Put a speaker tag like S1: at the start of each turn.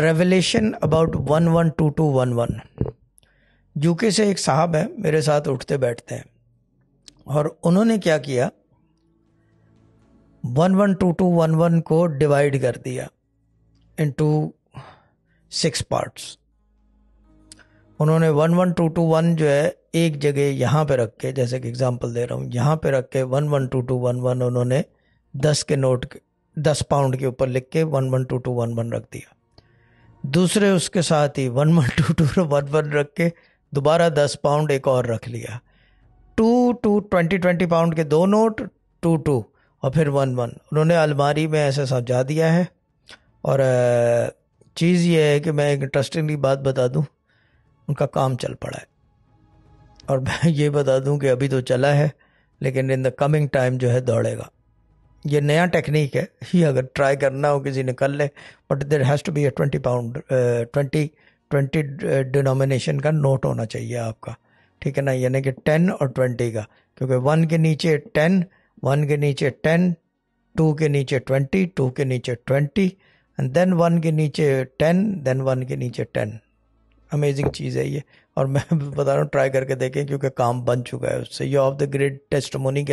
S1: revelation about one one two two one one UK से एक साहब हैं मेरे साथ उठते बैठते हैं और उन्होंने क्या किया one one one two two one को डिवाइड कर दिया इनटू सिक्स पार्ट्स उन्होंने one one two two one जो है एक जगह यहाँ पे रख के जैसे कि एग्जांपल दे रहा हूँ यहाँ पे रख के one one one two two one उन्होंने दस के नोट दस पाउंड के ऊपर लिख के one one one two two one रख दिया दूसरे उसके साथ ही one one two two one one रख के दोबारा दस पाउंड एक और रख लिया two two twenty twenty pound के दो नोट टू टू और फिर वन वन उन्होंने अलमारी में ऐसे समझा दिया है और चीज़ ये है कि मैं एक इंटरेस्टिंगली बात बता दूं उनका काम चल पड़ा है और मैं ये बता दूं कि अभी तो चला है लेकिन इन द कमिंग टाइम जो है दौड़ेगा ये नया टेक्निक है ही अगर ट्राई करना हो किसी ने कर ले but there has to be a twenty pound twenty twenty denomination का नोट होना चाहिए आपका ठीक है ना यानी कि टेन और ट्वेंटी का क्योंकि वन के नीचे टेन वन के नीचे टेन टू के नीचे ट्वेंटी टू के नीचे ट्वेंटी एंड देन वन के नीचे टेन देन वन के नीचे टेन अमेजिंग चीज़ है ये और मैं बता रहा हूँ ट्राई करके देखें क्योंकि काम बन चुका है उससे you of the great test Moni